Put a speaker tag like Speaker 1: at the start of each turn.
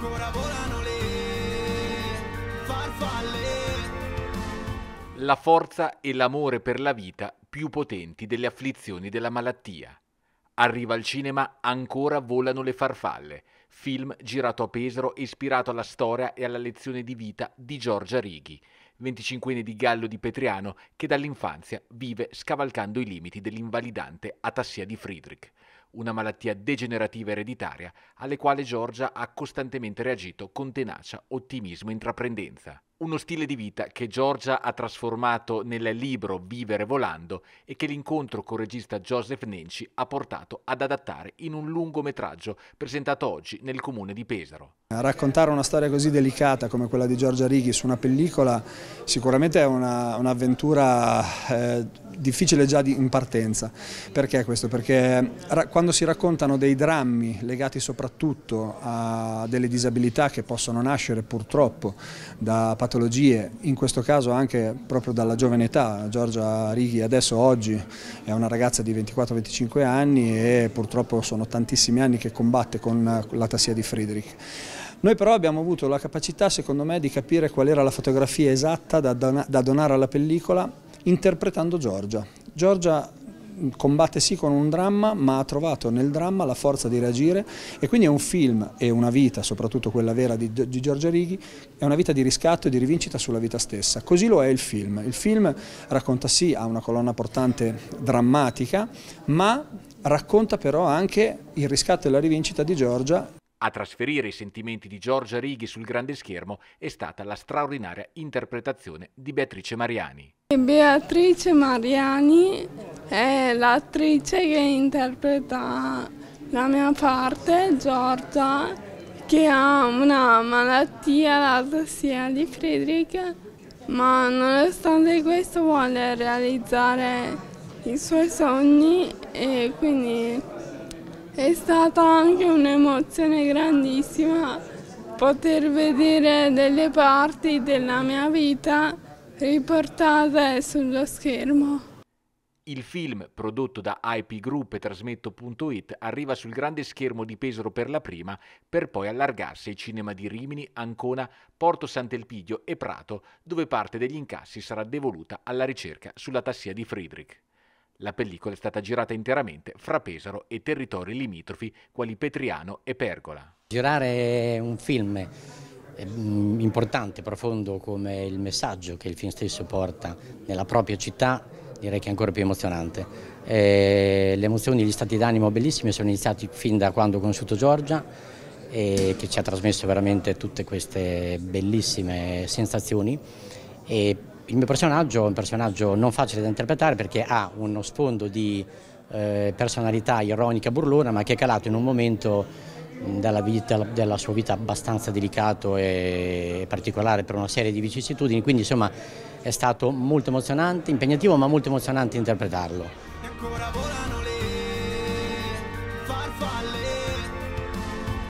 Speaker 1: ancora volano le farfalle. La forza e l'amore per la vita più potenti delle afflizioni della malattia. Arriva al cinema Ancora volano le farfalle, film girato a Pesaro ispirato alla storia e alla lezione di vita di Giorgia Righi, 25enne di Gallo di Petriano che dall'infanzia vive scavalcando i limiti dell'invalidante atassia di Friedrich una malattia degenerativa ereditaria alle quale Giorgia ha costantemente reagito con tenacia, ottimismo e intraprendenza. Uno stile di vita che Giorgia ha trasformato nel libro Vivere volando e che l'incontro con il regista Joseph Nenci ha portato ad adattare in un lungometraggio presentato oggi nel comune di Pesaro.
Speaker 2: Raccontare una storia così delicata come quella di Giorgia Righi su una pellicola sicuramente è un'avventura eh, difficile già di, in partenza. Perché questo? Perché quando si raccontano dei drammi legati soprattutto a delle disabilità che possono nascere purtroppo da patologie, in questo caso anche proprio dalla giovane età, Giorgia Righi adesso oggi è una ragazza di 24-25 anni e purtroppo sono tantissimi anni che combatte con la tassia di Friedrich. Noi però abbiamo avuto la capacità, secondo me, di capire qual era la fotografia esatta da, donare alla pellicola interpretando Giorgia. Giorgia mm, combatte sì con un dramma ma ha trovato nel dramma la forza di reagire e quindi è un film e una vita, soprattutto quella vera di, di Giorgia Righi, è una vita di riscatto e di rivincita sulla vita stessa. Così lo è il film. Il film racconta sì, ha una colonna portante drammatica ma racconta però anche il riscatto e la rivincita di Giorgia
Speaker 1: a trasferire i sentimenti di Giorgia Righi sul grande schermo è stata la straordinaria interpretazione di Beatrice
Speaker 3: Mariani. Beatrice Mariani è l'attrice che interpreta la mia parte, Giorgia, che ha una malattia, la tossia di Friedrich, ma nonostante questo vuole realizzare i suoi sogni e quindi è stata anche un'emozione grandissima poter vedere delle parti della mia vita riportate sullo schermo.
Speaker 1: Il film, prodotto da IP Group e trasmetto.it, arriva sul grande schermo di Pesaro per la prima, per poi allargarsi ai cinema di Rimini, Ancona, Porto Sant'Elpidio e Prato, dove parte degli incassi sarà devoluta alla ricerca sulla tassia di Friedrich. La pellicola è stata girata interamente fra Pesaro e territori limitrofi quali Petriano e Pergola.
Speaker 4: Girare un film mm, importante, profondo come il messaggio che il film stesso porta nella propria città direi che è ancora più emozionante. Eh, le emozioni, gli stati d'animo bellissimi sono iniziati fin da quando ho conosciuto Giorgia e che ci ha trasmesso veramente tutte queste bellissime sensazioni e il mio personaggio è un personaggio non facile da interpretare perché ha uno sfondo di eh, personalità ironica burlona ma che è calato in un momento della, vita, della, sua vita abbastanza delicato e particolare per una serie di vicissitudini, quindi insomma è stato molto emozionante, impegnativo ma molto emozionante interpretarlo.